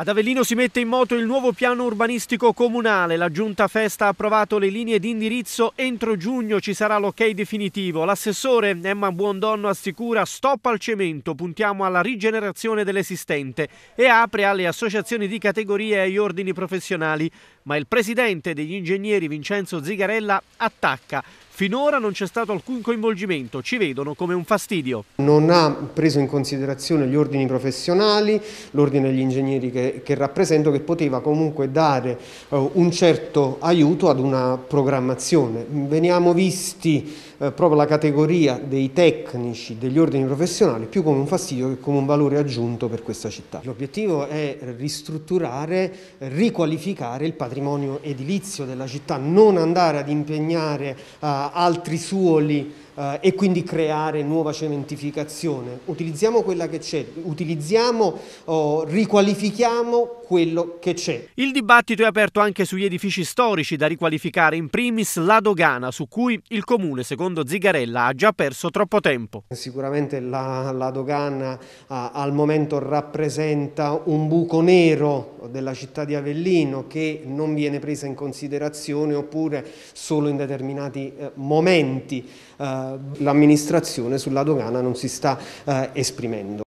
Ad Avellino si mette in moto il nuovo piano urbanistico comunale. La Giunta Festa ha approvato le linee di indirizzo. Entro giugno ci sarà l'ok definitivo. L'assessore Emma Buondonno assicura stop al cemento, puntiamo alla rigenerazione dell'esistente e apre alle associazioni di categoria e agli ordini professionali. Ma il presidente degli ingegneri Vincenzo Zigarella attacca. Finora non c'è stato alcun coinvolgimento, ci vedono come un fastidio. Non ha preso in considerazione gli ordini professionali, l'ordine degli ingegneri che, che, rappresento, che poteva comunque dare uh, un certo aiuto ad una programmazione. Veniamo visti uh, proprio la categoria dei tecnici, degli ordini professionali, più come un fastidio che come un valore aggiunto per questa città. L'obiettivo è ristrutturare, riqualificare il patrimonio edilizio della città, non andare ad impegnare a eh, altri suoli eh, e quindi creare nuova cementificazione. Utilizziamo quella che c'è, utilizziamo, oh, riqualifichiamo quello che c'è. Il dibattito è aperto anche sugli edifici storici da riqualificare, in primis la dogana, su cui il comune, secondo Zigarella, ha già perso troppo tempo. Sicuramente la, la dogana ah, al momento rappresenta un buco nero della città di Avellino che non viene presa in considerazione oppure solo in determinati eh, momenti. Eh, L'amministrazione sulla dogana non si sta eh, esprimendo.